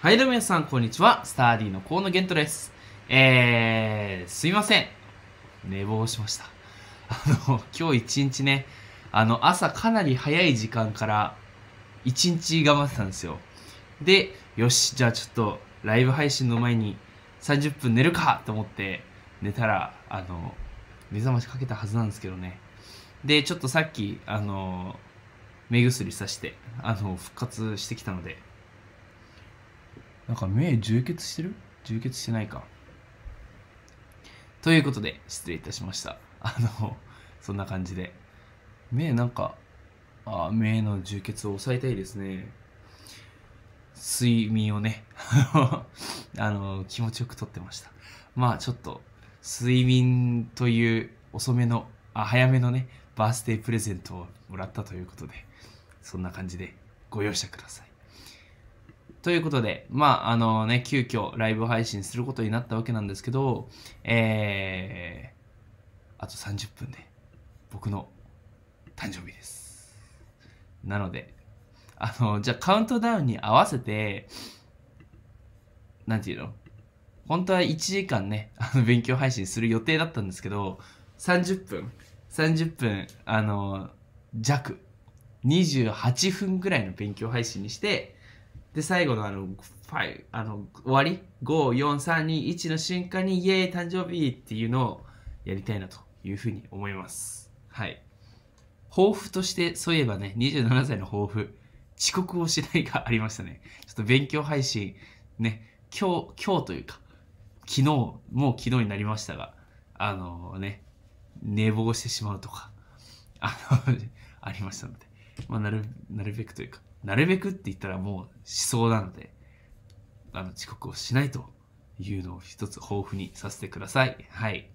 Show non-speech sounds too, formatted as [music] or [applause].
はい、どうも皆さん、こんにちは。スターディの河野玄斗です。えー、すいません。寝坊しました。[laughs] あの、今日一日ね、あの、朝かなり早い時間から、一日頑張ってたんですよ。で、よし、じゃあちょっと、ライブ配信の前に30分寝るかと思って、寝たら、あの、目覚ましかけたはずなんですけどね。で、ちょっとさっき、あの、目薬さして、あの、復活してきたので、なんか目充血してる充血してないか。ということで、失礼いたしました。あの、そんな感じで。目なんか、あ目の充血を抑えたいですね。睡眠をね [laughs] あの、気持ちよくとってました。まあちょっと、睡眠という遅めの、あ、早めのね、バースデープレゼントをもらったということで、そんな感じでご容赦ください。ということで、まあ、あのね、急遽ライブ配信することになったわけなんですけど、えー、あと30分で、僕の誕生日です。なので、あの、じゃあカウントダウンに合わせて、なんていうの本当は1時間ね、あの、勉強配信する予定だったんですけど、30分、30分、あの、弱、28分ぐらいの勉強配信にして、で、最後のあの、ファイ、あの、終わり ?5、4、3、2、1の瞬間に、イエーイ、誕生日っていうのをやりたいなというふうに思います。はい。抱負として、そういえばね、27歳の抱負、遅刻をしないがありましたね。ちょっと勉強配信、ね、今日、今日というか、昨日、もう昨日になりましたが、あのー、ね、寝坊してしまうとか、あの [laughs] ありましたので、まあ、なる、なるべくというか、なるべくって言ったらもうしそうなので、あの、遅刻をしないというのを一つ豊富にさせてください。はい。